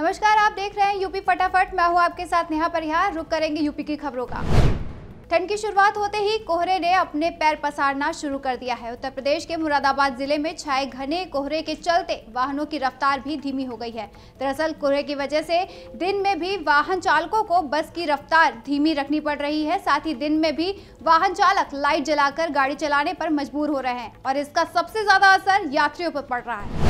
नमस्कार आप देख रहे हैं यूपी फटाफट मैं हूं आपके साथ नेहा परिहार रुक करेंगे यूपी की खबरों का ठंड की शुरुआत होते ही कोहरे ने अपने पैर पसारना शुरू कर दिया है उत्तर प्रदेश के मुरादाबाद जिले में छाए घने कोहरे के चलते वाहनों की रफ्तार भी धीमी हो गई है दरअसल कोहरे की वजह से दिन में भी वाहन चालकों को बस की रफ्तार धीमी रखनी पड़ रही है साथ ही दिन में भी वाहन चालक लाइट जलाकर गाड़ी चलाने पर मजबूर हो रहे हैं और इसका सबसे ज्यादा असर यात्रियों पर पड़ रहा है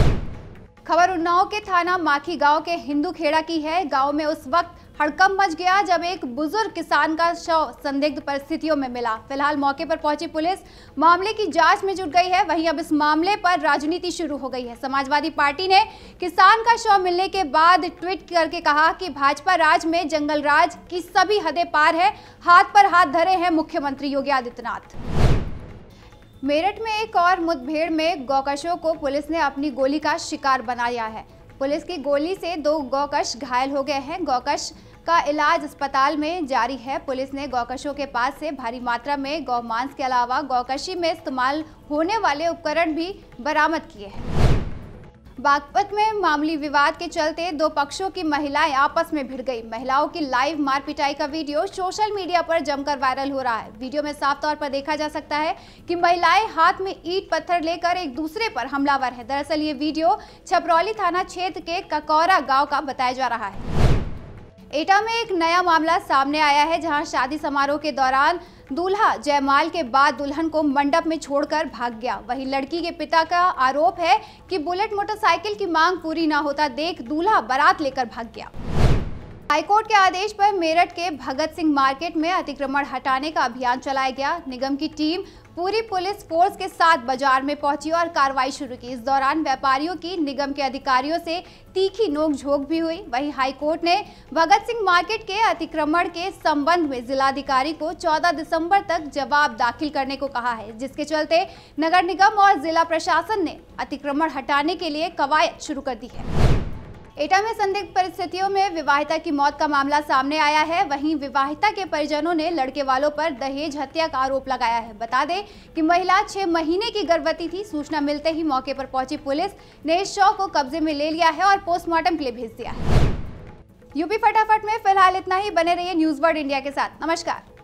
खबर उन्नाव के थाना माखी गांव के हिंदू खेड़ा की है गांव में उस वक्त हड़कंप मच गया जब एक बुजुर्ग किसान का शव संदिग्ध परिस्थितियों में मिला फिलहाल मौके पर पहुंची पुलिस मामले की जांच में जुट गई है वहीं अब इस मामले पर राजनीति शुरू हो गई है समाजवादी पार्टी ने किसान का शव मिलने के बाद ट्वीट करके कहा कि भाजपा राज में जंगल राज की सभी हदें पार है हाथ पर हाथ धरे हैं मुख्यमंत्री योगी आदित्यनाथ मेरठ में एक और मुठभेड़ में गौकशों को पुलिस ने अपनी गोली का शिकार बनाया है पुलिस की गोली से दो गौकश घायल हो गए हैं गौकश का इलाज अस्पताल में जारी है पुलिस ने गौकशों के पास से भारी मात्रा में गौमांस के अलावा गौकशी में इस्तेमाल होने वाले उपकरण भी बरामद किए हैं बागपत में मामूली विवाद के चलते दो पक्षों की महिलाएं आपस में भिड़ गई महिलाओं की लाइव मारपिटाई का वीडियो सोशल मीडिया पर जमकर वायरल हो रहा है वीडियो में साफ तौर पर देखा जा सकता है कि महिलाएं हाथ में ईट पत्थर लेकर एक दूसरे पर हमलावर है दरअसल ये वीडियो छपरौली थाना क्षेत्र के ककौरा गाँव का बताया जा रहा है एटा में एक नया मामला सामने आया है जहां शादी समारोह के दौरान दूल्हा जयमाल के बाद दुल्हन को मंडप में छोड़कर भाग गया वहीं लड़की के पिता का आरोप है कि बुलेट मोटरसाइकिल की मांग पूरी ना होता देख दूल्हा बारात लेकर भाग गया हाईकोर्ट के आदेश पर मेरठ के भगत सिंह मार्केट में अतिक्रमण हटाने का अभियान चलाया गया निगम की टीम पूरी पुलिस फोर्स के साथ बाजार में पहुंची और कार्रवाई शुरू की इस दौरान व्यापारियों की निगम के अधिकारियों से तीखी नोकझोंक भी हुई वहीं हाईकोर्ट ने भगत सिंह मार्केट के अतिक्रमण के संबंध में जिलाधिकारी को 14 दिसंबर तक जवाब दाखिल करने को कहा है जिसके चलते नगर निगम और जिला प्रशासन ने अतिक्रमण हटाने के लिए कवायद शुरू कर दी है एटा में संदिग्ध परिस्थितियों में विवाहिता की मौत का मामला सामने आया है वहीं विवाहिता के परिजनों ने लड़के वालों पर दहेज हत्या का आरोप लगाया है बता दें कि महिला छह महीने की गर्भवती थी सूचना मिलते ही मौके पर पहुंची पुलिस ने इस शव को कब्जे में ले लिया है और पोस्टमार्टम के लिए भेज दिया है यूपी फटाफट में फिलहाल इतना ही बने रही न्यूज वर्ड इंडिया के साथ नमस्कार